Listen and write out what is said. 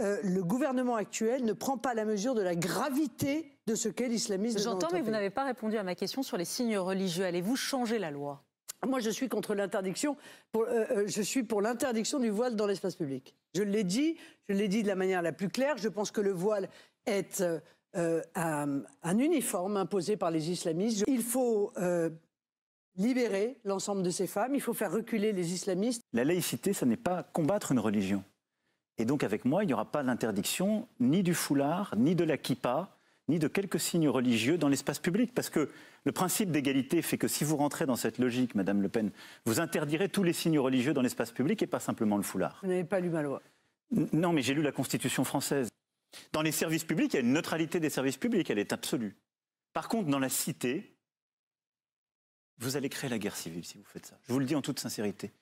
Euh, le gouvernement actuel ne prend pas la mesure de la gravité de ce qu'est l'islamisme. J'entends, mais vous n'avez pas répondu à ma question sur les signes religieux. Allez-vous changer la loi Moi, je suis contre l'interdiction. Euh, euh, je suis pour l'interdiction du voile dans l'espace public. Je l'ai dit, je l'ai dit de la manière la plus claire. Je pense que le voile est un, un, uniforme imposé par les islamistes. Il faut libérer l'ensemble de ces femmes. Il faut faire reculer les islamistes. La laïcité, ça n'est pas combattre une religion. Et donc avec moi, il n'y aura pas d'interdiction ni du foulard, ni de la kippa, ni de quelques signes religieux dans l'espace public, parce que le principe d'égalité fait que si vous rentrez dans cette logique, Madame Le Pen, vous interdirez tous les signes religieux dans l'espace public et pas simplement le foulard. Vous n'avez pas lu ma loi. non, mais j'ai lu la Constitution française. Dans les services publics, il y a une neutralité des services publics, elle est absolue. Par contre, dans la cité, vous allez créer la guerre civile si vous faites ça. Je vous le dis en toute sincérité.